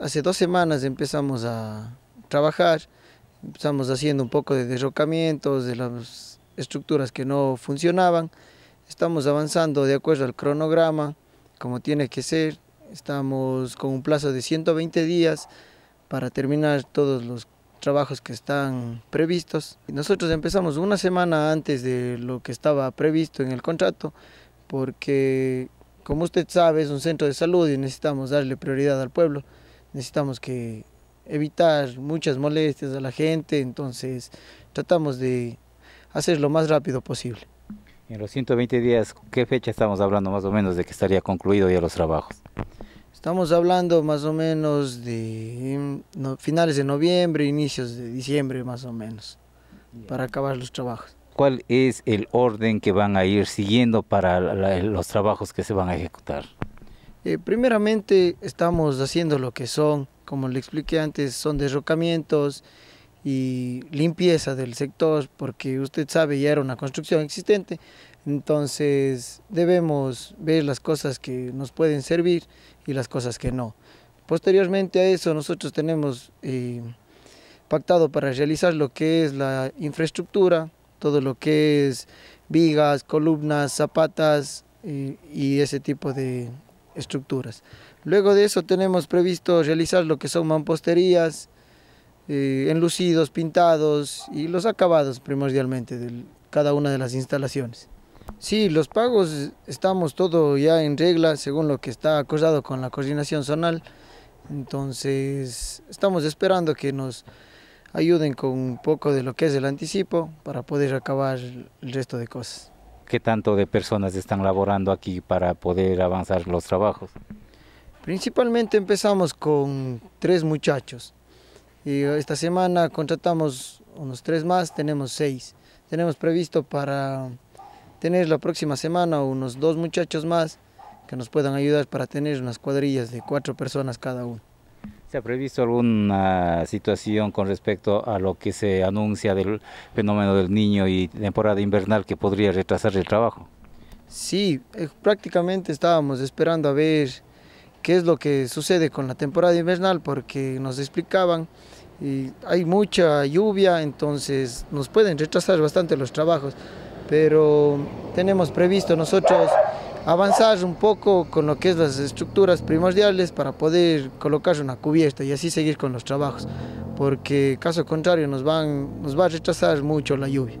hace dos semanas empezamos a trabajar, empezamos haciendo un poco de derrocamientos de las estructuras que no funcionaban. Estamos avanzando de acuerdo al cronograma, como tiene que ser. Estamos con un plazo de 120 días para terminar todos los trabajos que están previstos. Nosotros empezamos una semana antes de lo que estaba previsto en el contrato porque como usted sabe, es un centro de salud y necesitamos darle prioridad al pueblo. Necesitamos que evitar muchas molestias a la gente, entonces tratamos de hacer lo más rápido posible. En los 120 días, ¿qué fecha estamos hablando más o menos de que estaría concluido ya los trabajos? Estamos hablando más o menos de finales de noviembre, inicios de diciembre más o menos, para acabar los trabajos cuál es el orden que van a ir siguiendo para los trabajos que se van a ejecutar? Eh, primeramente estamos haciendo lo que son, como le expliqué antes, son derrocamientos y limpieza del sector, porque usted sabe ya era una construcción existente, entonces debemos ver las cosas que nos pueden servir y las cosas que no. Posteriormente a eso nosotros tenemos eh, pactado para realizar lo que es la infraestructura, todo lo que es vigas, columnas, zapatas eh, y, ese tipo de estructuras. Luego de eso tenemos previsto realizar lo que son mamposterías, eh, enlucidos, pintados y los acabados primordialmente de cada una de las instalaciones. Sí, los pagos estamos todo ya en regla según lo que está acordado con la coordinación zonal. Entonces, estamos esperando que nos ayuden con un poco de lo que es el anticipo para poder acabar el resto de cosas. ¿Qué tanto de personas están laborando aquí para poder avanzar los trabajos? Principalmente empezamos con tres muchachos y esta semana contratamos unos tres más, tenemos seis. Tenemos previsto para tener la próxima semana unos dos muchachos más que nos puedan ayudar para tener unas cuadrillas de cuatro personas cada uno. ¿Se ha previsto alguna situación con respecto a lo que se anuncia del fenómeno del niño y temporada invernal que podría retrasar el trabajo? Sí, eh, prácticamente estábamos esperando a ver qué es lo que sucede con la temporada invernal porque nos explicaban y hay mucha lluvia, entonces nos pueden retrasar bastante los trabajos, pero tenemos previsto nosotros avanzar un poco con lo que es las estructuras primordiales para poder colocar una cubierta y así seguir con los trabajos, porque caso contrario nos, van, nos va a retrasar mucho la lluvia.